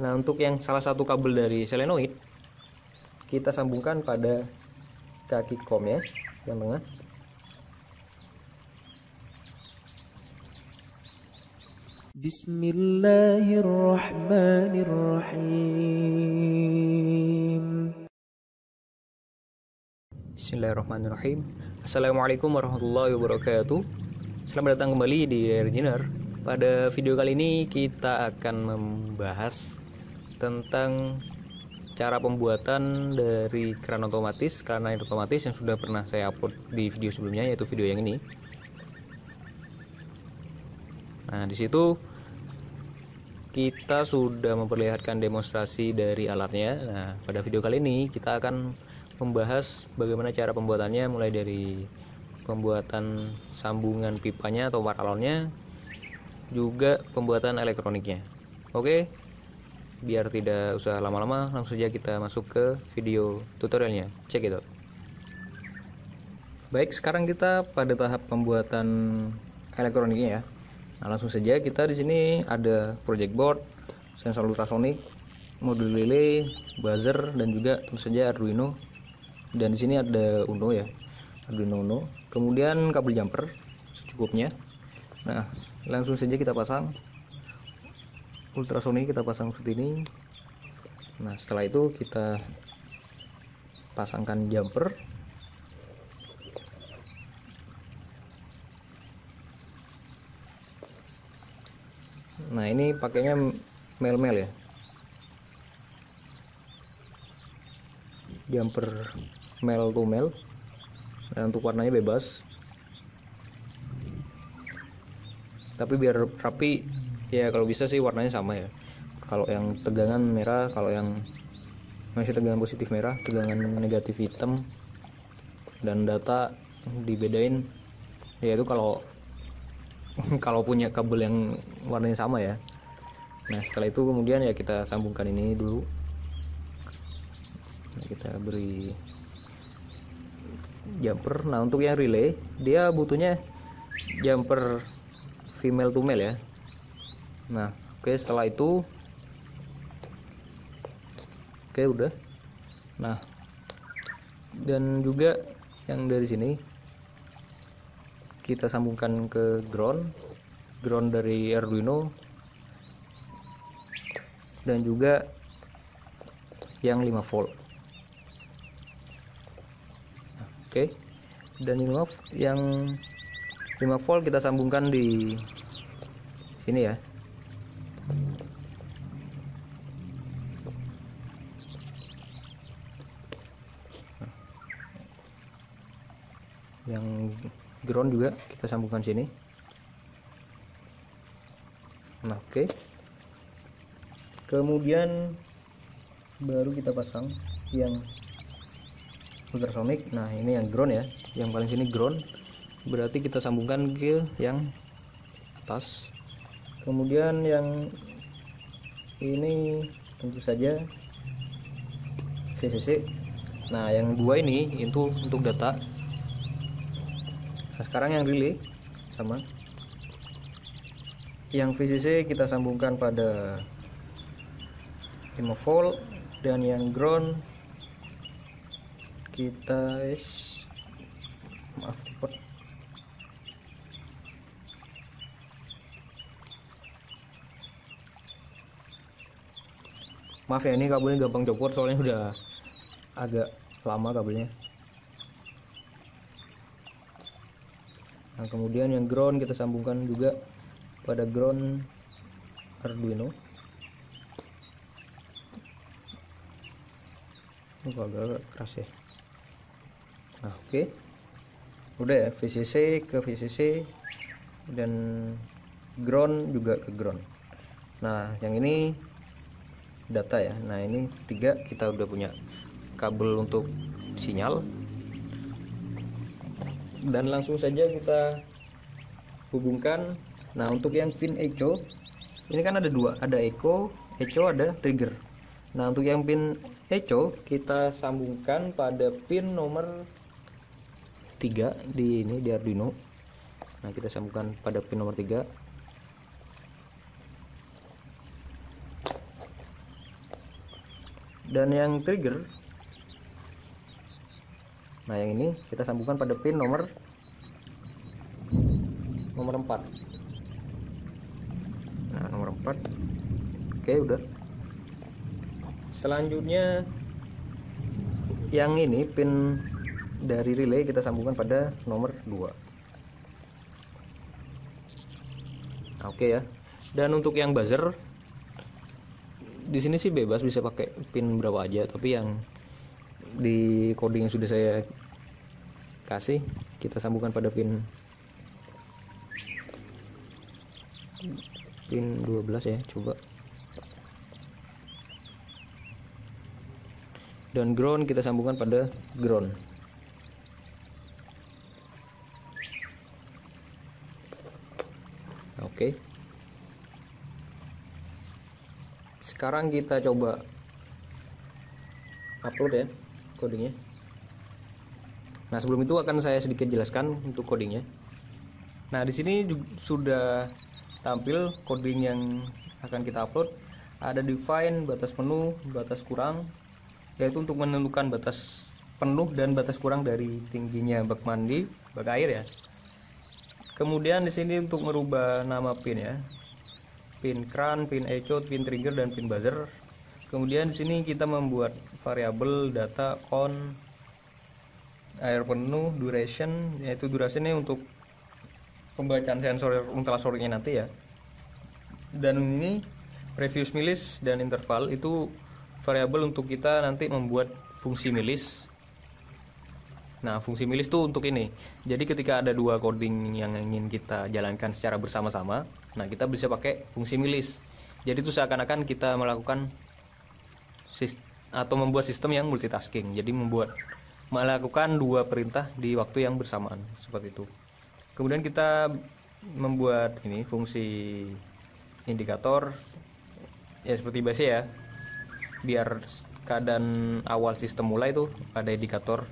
Nah, untuk yang salah satu kabel dari selenoid kita sambungkan pada kaki kom ya yang tengah. Bismillahirrahmanirrahim. Bismillahirrahmanirrahim. Assalamualaikum warahmatullahi wabarakatuh. Selamat datang kembali di Air Pada video kali ini kita akan membahas tentang cara pembuatan dari keran otomatis karena otomatis yang sudah pernah saya upload di video sebelumnya yaitu video yang ini nah disitu kita sudah memperlihatkan demonstrasi dari alatnya nah pada video kali ini kita akan membahas bagaimana cara pembuatannya mulai dari pembuatan sambungan pipanya atau paralonnya juga pembuatan elektroniknya oke biar tidak usah lama-lama langsung saja kita masuk ke video tutorialnya check it out baik sekarang kita pada tahap pembuatan elektroniknya ya nah, langsung saja kita di sini ada project board sensor ultrasonic modul relay buzzer dan juga tentu saja Arduino dan di sini ada Uno ya Arduino Uno kemudian kabel jumper secukupnya nah langsung saja kita pasang ultrasonic kita pasang seperti ini nah setelah itu kita pasangkan jumper nah ini pakainya mel-mel ya jumper mel to mel dan untuk warnanya bebas tapi biar rapi ya kalau bisa sih warnanya sama ya kalau yang tegangan merah kalau yang masih tegangan positif merah tegangan negatif hitam dan data dibedain ya itu kalau kalau punya kabel yang warnanya sama ya nah setelah itu kemudian ya kita sambungkan ini dulu nah, kita beri jumper nah untuk yang relay dia butuhnya jumper female to male ya nah oke setelah itu oke udah nah dan juga yang dari sini kita sambungkan ke ground ground dari Arduino dan juga yang 5 volt nah, oke dan yang yang 5 volt kita sambungkan di sini ya ground juga kita sambungkan sini nah oke okay. kemudian baru kita pasang yang ultrasonic nah ini yang ground ya yang paling sini ground berarti kita sambungkan ke yang atas kemudian yang ini tentu saja VCC nah yang dua ini itu untuk data nah sekarang yang relay sama yang VCC kita sambungkan pada 5 volt dan yang ground kita is, maaf tipot maaf ya ini kabelnya gampang copot soalnya sudah agak lama kabelnya nah kemudian yang ground kita sambungkan juga pada ground Arduino ini kok agak keras ya nah oke okay. udah ya VCC ke VCC dan ground juga ke ground nah yang ini data ya nah ini tiga kita udah punya kabel untuk sinyal dan langsung saja kita hubungkan nah untuk yang pin echo ini kan ada dua ada echo echo ada trigger nah untuk yang pin echo kita sambungkan pada pin nomor 3 di ini di Arduino nah kita sambungkan pada pin nomor 3 dan yang trigger nah yang ini kita sambungkan pada pin nomor nomor 4 nah nomor 4 oke udah selanjutnya yang ini pin dari relay kita sambungkan pada nomor 2 nah, oke ya dan untuk yang buzzer di sini sih bebas bisa pakai pin berapa aja tapi yang di coding yang sudah saya kasih kita sambungkan pada pin pin 12 ya coba dan ground kita sambungkan pada ground oke okay. sekarang kita coba upload ya codingnya Nah, sebelum itu akan saya sedikit jelaskan untuk codingnya. Nah, di sini juga sudah tampil coding yang akan kita upload. Ada define, batas penuh, batas kurang, yaitu untuk menentukan batas penuh dan batas kurang dari tingginya bak mandi, bak air ya. Kemudian di sini untuk merubah nama pin ya. Pin cran, pin echo, pin trigger dan pin buzzer. Kemudian di sini kita membuat variabel data on air penuh duration yaitu durasi untuk pembacaan sensor ultrasonicnya nanti ya dan ini previous milis dan interval itu variabel untuk kita nanti membuat fungsi milis nah fungsi milis tuh untuk ini jadi ketika ada dua coding yang ingin kita jalankan secara bersama-sama nah kita bisa pakai fungsi milis jadi itu seakan-akan kita melakukan atau membuat sistem yang multitasking jadi membuat melakukan dua perintah di waktu yang bersamaan seperti itu. Kemudian kita membuat ini fungsi indikator ya seperti biasa ya. Biar keadaan awal sistem mulai itu ada indikator.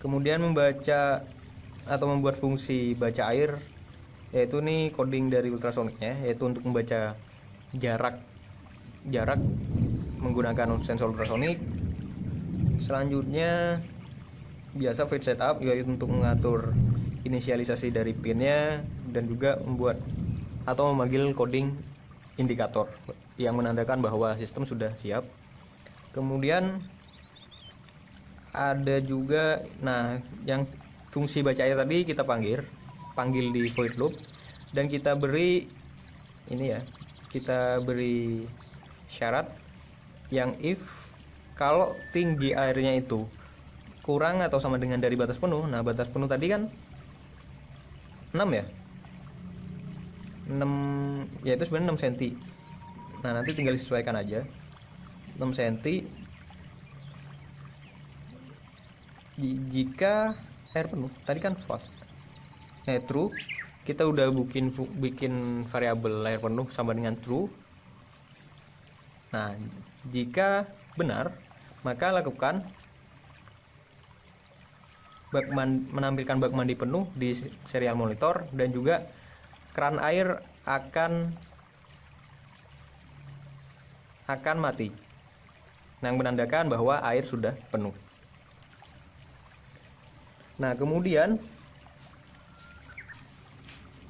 Kemudian membaca atau membuat fungsi baca air yaitu nih coding dari ultrasoniknya yaitu untuk membaca jarak jarak menggunakan sensor ultrasonik selanjutnya biasa fit setup yaitu untuk mengatur inisialisasi dari pinnya dan juga membuat atau memanggil coding indikator yang menandakan bahwa sistem sudah siap. Kemudian ada juga nah yang fungsi bacanya tadi kita panggil panggil di void loop dan kita beri ini ya kita beri syarat yang if kalau tinggi airnya itu kurang atau sama dengan dari batas penuh. Nah, batas penuh tadi kan 6 ya? 6 ya itu sebenarnya 6 cm. Nah, nanti tinggal disesuaikan aja. 6 cm jika air penuh. Tadi kan false, Nah, true kita udah bikin bikin variabel air penuh sama dengan true. Nah, jika benar, maka lakukan bak mandi, menampilkan bak mandi penuh di serial monitor dan juga keran air akan akan mati yang menandakan bahwa air sudah penuh. Nah, kemudian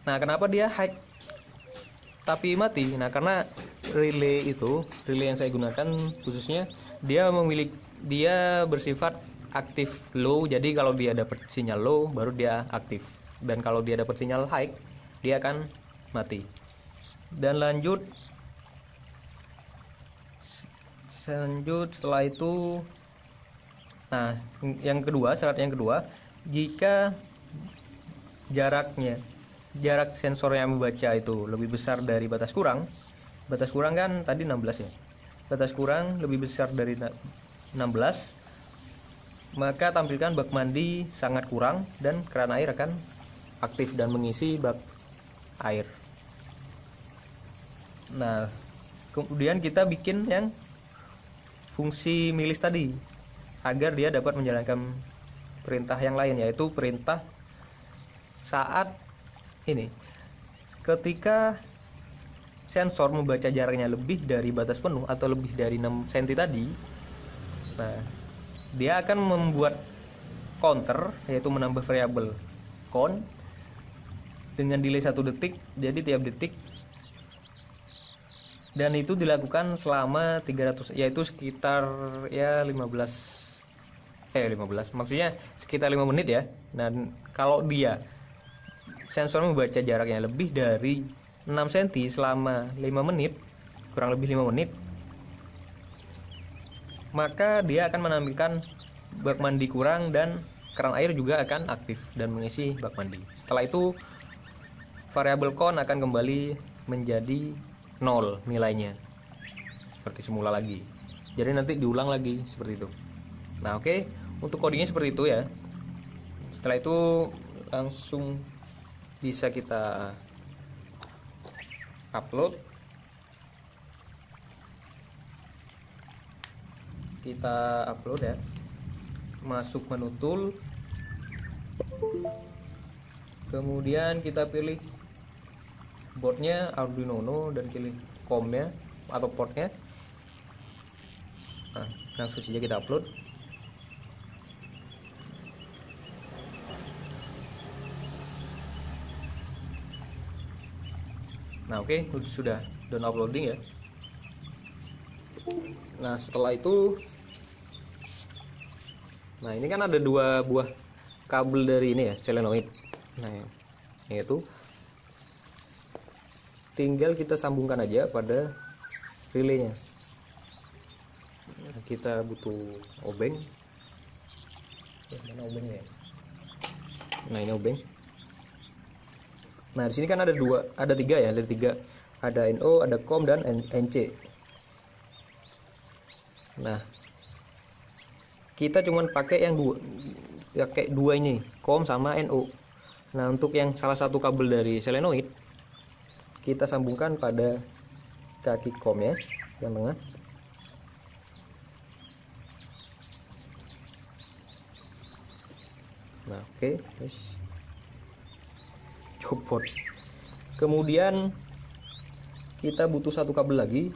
Nah, kenapa dia high tapi mati? Nah, karena relay itu, relay yang saya gunakan khususnya dia memiliki dia bersifat aktif low jadi kalau dia dapat sinyal low baru dia aktif dan kalau dia dapat sinyal high dia akan mati dan lanjut lanjut setelah itu nah yang kedua syarat yang kedua jika jaraknya jarak sensor yang membaca itu lebih besar dari batas kurang batas kurang kan tadi 16 ya batas kurang lebih besar dari 16 maka tampilkan bak mandi sangat kurang dan keran air akan aktif dan mengisi bak air. Nah, kemudian kita bikin yang fungsi milis tadi agar dia dapat menjalankan perintah yang lain yaitu perintah saat ini ketika sensor membaca jaraknya lebih dari batas penuh atau lebih dari 6 cm tadi nah dia akan membuat counter yaitu menambah variabel count dengan delay satu detik jadi tiap detik dan itu dilakukan selama 300 yaitu sekitar ya 15 eh 15 maksudnya sekitar 5 menit ya dan kalau dia sensor membaca jaraknya lebih dari 6 cm selama 5 menit kurang lebih 5 menit maka dia akan menampilkan bak mandi kurang dan keran air juga akan aktif dan mengisi bak mandi. Setelah itu variabel kon akan kembali menjadi nol nilainya. Seperti semula lagi. Jadi nanti diulang lagi seperti itu. Nah, oke, okay. untuk kodenya seperti itu ya. Setelah itu langsung bisa kita upload kita upload ya masuk menu tool kemudian kita pilih boardnya Arduino Uno dan pilih comnya atau portnya nah, langsung saja kita upload nah oke okay, sudah uploading ya nah setelah itu nah ini kan ada dua buah kabel dari ini ya selenoid nah yaitu tinggal kita sambungkan aja pada relaynya nah, kita butuh obeng ya, mana obengnya ya? nah ini obeng nah di sini kan ada dua ada tiga ya ada tiga ada NO ada COM dan NC nah kita cuman pakai yang dua pakai dua ini COM sama nu nah untuk yang salah satu kabel dari selenoid kita sambungkan pada kaki COM ya yang tengah nah oke okay, terus copot kemudian kita butuh satu kabel lagi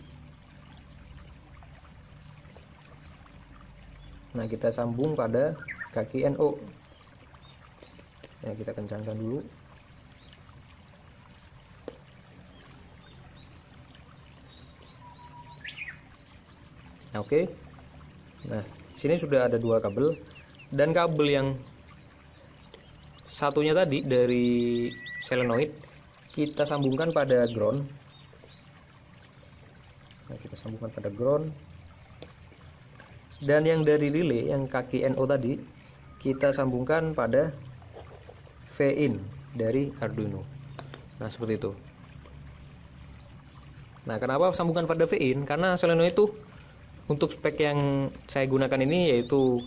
nah kita sambung pada kaki NO nah ya, kita kencangkan dulu nah, oke okay. nah sini sudah ada dua kabel dan kabel yang satunya tadi dari selenoid kita sambungkan pada ground nah, kita sambungkan pada ground dan yang dari relay yang kaki NO tadi kita sambungkan pada V in dari Arduino nah seperti itu nah kenapa sambungkan pada V in? karena solenoid itu untuk spek yang saya gunakan ini yaitu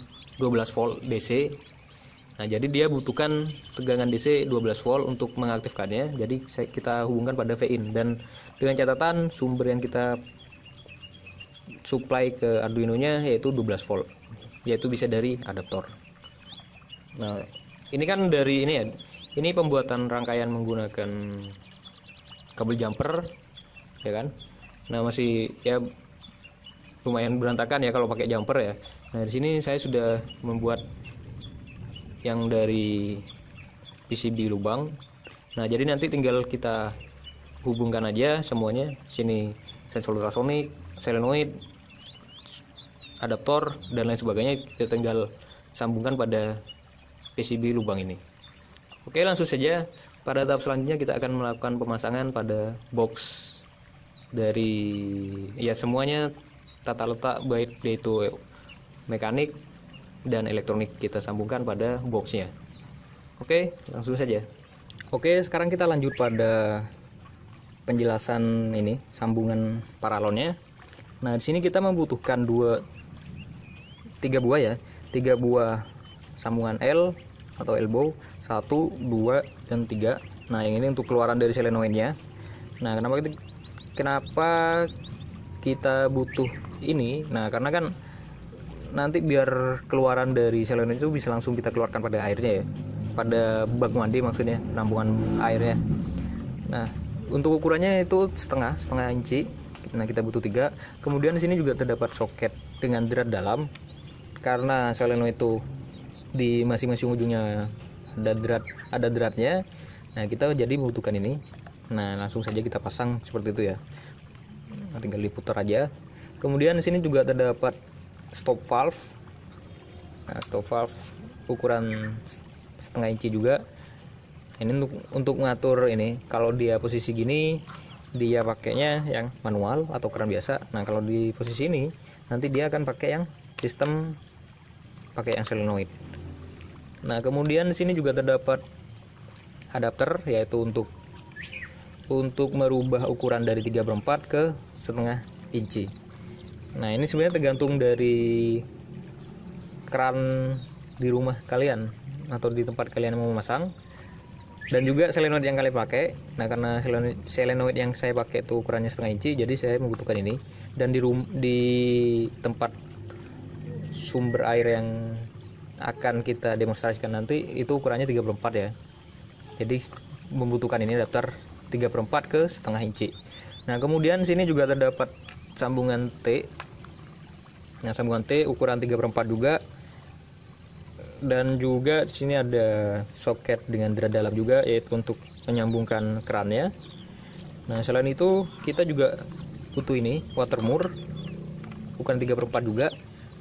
12 volt DC nah jadi dia butuhkan tegangan DC 12 volt untuk mengaktifkannya jadi kita hubungkan pada V in. dan dengan catatan sumber yang kita supply ke Arduino-nya yaitu 12 volt, yaitu bisa dari adaptor. Nah, ini kan dari ini ya. Ini pembuatan rangkaian menggunakan kabel jumper ya kan. Nah, masih ya lumayan berantakan ya kalau pakai jumper ya. Nah, di sini saya sudah membuat yang dari PCB lubang. Nah, jadi nanti tinggal kita hubungkan aja semuanya. Sini sensor ultrasonic, Selenoid, adaptor dan lain sebagainya kita tinggal sambungkan pada PCB lubang ini oke langsung saja pada tahap selanjutnya kita akan melakukan pemasangan pada box dari ya semuanya tata letak baik yaitu mekanik dan elektronik kita sambungkan pada boxnya oke langsung saja oke sekarang kita lanjut pada penjelasan ini sambungan paralonnya Nah, di sini kita membutuhkan dua tiga buah ya, tiga buah sambungan L atau elbow, satu, dua, dan tiga. Nah, yang ini untuk keluaran dari selenoidnya Nah, kenapa kita, kenapa kita butuh ini? Nah, karena kan nanti biar keluaran dari selenoid itu bisa langsung kita keluarkan pada airnya ya pada bak mandi maksudnya penampungan airnya nah untuk ukurannya itu setengah setengah inci Nah, kita butuh tiga. Kemudian di sini juga terdapat soket dengan drat dalam karena soleno itu di masing-masing ujungnya ada drat ada dratnya. Nah, kita jadi membutuhkan ini. Nah, langsung saja kita pasang seperti itu ya. Nah, tinggal diputar aja. Kemudian di sini juga terdapat stop valve. Nah, stop valve ukuran setengah inci juga ini untuk untuk mengatur ini kalau dia posisi gini dia pakainya yang manual atau keran biasa nah kalau di posisi ini nanti dia akan pakai yang sistem pakai yang solenoid nah kemudian di sini juga terdapat adapter yaitu untuk untuk merubah ukuran dari 3 per 4 ke setengah inci nah ini sebenarnya tergantung dari keran di rumah kalian atau di tempat kalian mau memasang dan juga selenoid yang kalian pakai nah karena selenoid, selenoid yang saya pakai itu ukurannya setengah inci jadi saya membutuhkan ini dan di room, di tempat sumber air yang akan kita demonstrasikan nanti itu ukurannya 34 ya jadi membutuhkan ini daftar 34 ke setengah inci nah kemudian sini juga terdapat sambungan T nah sambungan T ukuran 34 juga dan juga di sini ada soket dengan drain dalam juga yaitu untuk menyambungkan kerannya nah selain itu kita juga butuh ini water mur bukan 3 per 4 juga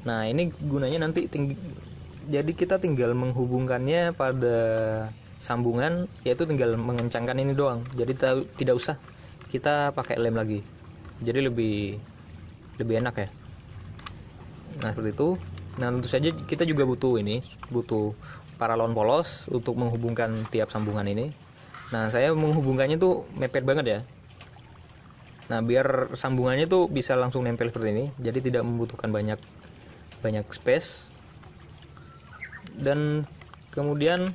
nah ini gunanya nanti tinggi jadi kita tinggal menghubungkannya pada sambungan yaitu tinggal mengencangkan ini doang jadi tidak usah kita pakai lem lagi jadi lebih lebih enak ya nah seperti itu Nah tentu saja kita juga butuh ini, butuh paralon polos untuk menghubungkan tiap sambungan ini. Nah saya menghubungkannya tuh mepet banget ya. Nah biar sambungannya tuh bisa langsung nempel seperti ini, jadi tidak membutuhkan banyak banyak space. Dan kemudian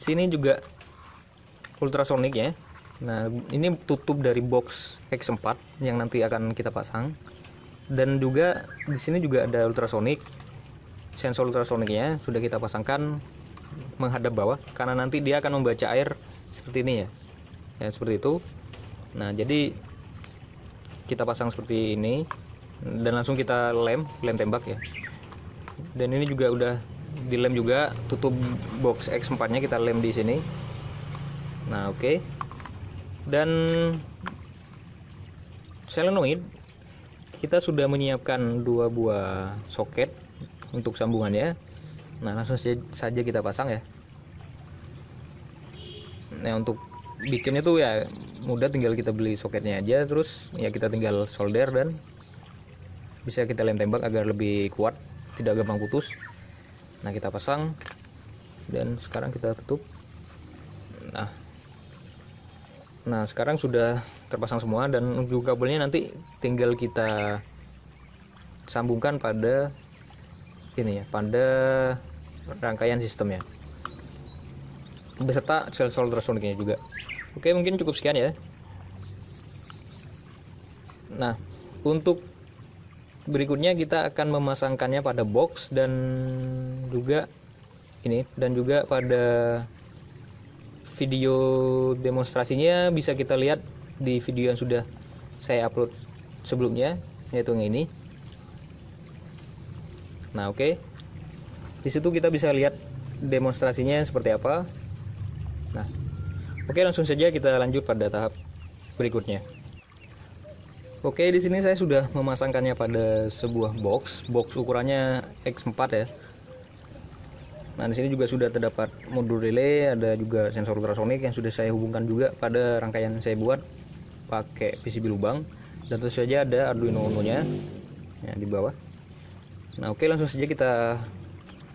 sini juga ultrasonic ya. Nah ini tutup dari box X4 yang nanti akan kita pasang dan juga di sini juga ada ultrasonik sensor ultrasoniknya sudah kita pasangkan menghadap bawah karena nanti dia akan membaca air seperti ini ya ya seperti itu nah jadi kita pasang seperti ini dan langsung kita lem lem tembak ya dan ini juga udah dilem juga tutup box X4 nya kita lem di sini nah oke okay. dan selenoid kita sudah menyiapkan dua buah soket untuk sambungannya nah langsung saja kita pasang ya nah untuk bikinnya tuh ya mudah tinggal kita beli soketnya aja terus ya kita tinggal solder dan bisa kita lem tembak agar lebih kuat tidak gampang putus nah kita pasang dan sekarang kita tutup nah Nah sekarang sudah terpasang semua dan ujung kabelnya nanti tinggal kita sambungkan pada ini ya, pada rangkaian sistemnya. Beserta sel-sel juga. Oke mungkin cukup sekian ya. Nah untuk berikutnya kita akan memasangkannya pada box dan juga ini dan juga pada video demonstrasinya bisa kita lihat di video yang sudah saya upload sebelumnya yaitu yang ini nah oke okay. di situ kita bisa lihat demonstrasinya seperti apa nah oke okay, langsung saja kita lanjut pada tahap berikutnya Oke, di sini saya sudah memasangkannya pada sebuah box. Box ukurannya X4 ya. Nah, di sini juga sudah terdapat modul relay, ada juga sensor ultrasonik yang sudah saya hubungkan juga pada rangkaian saya buat pakai PCB lubang dan tentu saja ada Arduino Uno-nya ya, di bawah. Nah, oke langsung saja kita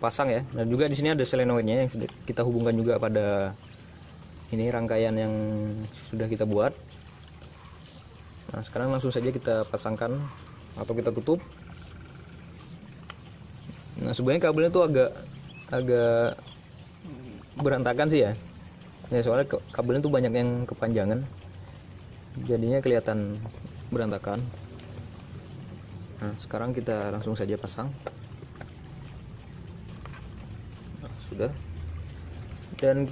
pasang ya. Dan juga di sini ada selenoidnya yang sudah kita hubungkan juga pada ini rangkaian yang sudah kita buat. Nah, sekarang langsung saja kita pasangkan atau kita tutup. Nah, sebenarnya kabelnya itu agak agak berantakan sih ya ya soalnya kabelnya tuh banyak yang kepanjangan jadinya kelihatan berantakan nah sekarang kita langsung saja pasang nah, sudah dan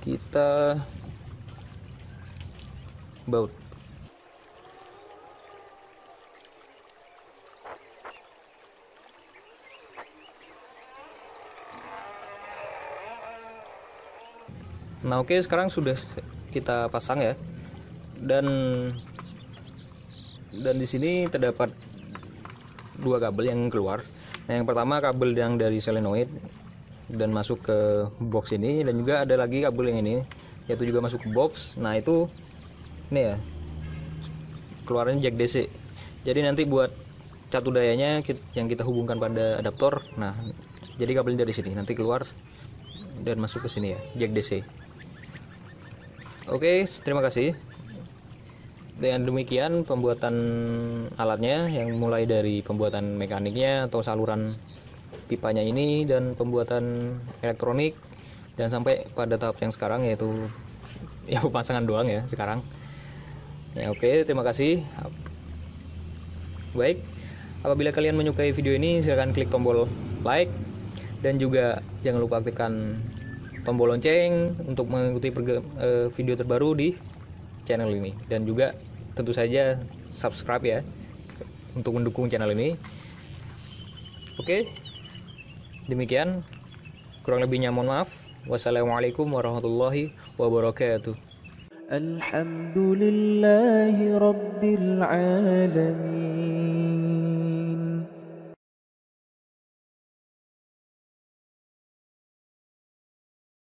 kita baut nah oke okay, sekarang sudah kita pasang ya dan dan di sini terdapat dua kabel yang keluar nah, yang pertama kabel yang dari solenoid dan masuk ke box ini dan juga ada lagi kabel yang ini yaitu juga masuk ke box nah itu ini ya keluarnya jack DC jadi nanti buat catu dayanya yang kita hubungkan pada adaptor nah jadi kabelnya dari sini nanti keluar dan masuk ke sini ya jack DC Oke, terima kasih. Dengan demikian pembuatan alatnya yang mulai dari pembuatan mekaniknya atau saluran pipanya ini dan pembuatan elektronik dan sampai pada tahap yang sekarang yaitu ya pemasangan doang ya sekarang. Ya oke, terima kasih. Baik, apabila kalian menyukai video ini silahkan klik tombol like dan juga jangan lupa aktifkan tombol lonceng untuk mengikuti eh, video terbaru di channel ini dan juga tentu saja subscribe ya untuk mendukung channel ini. Oke. Demikian kurang lebihnya mohon maaf. Wassalamualaikum warahmatullahi wabarakatuh. Alhamdulillahi rabbil alamin.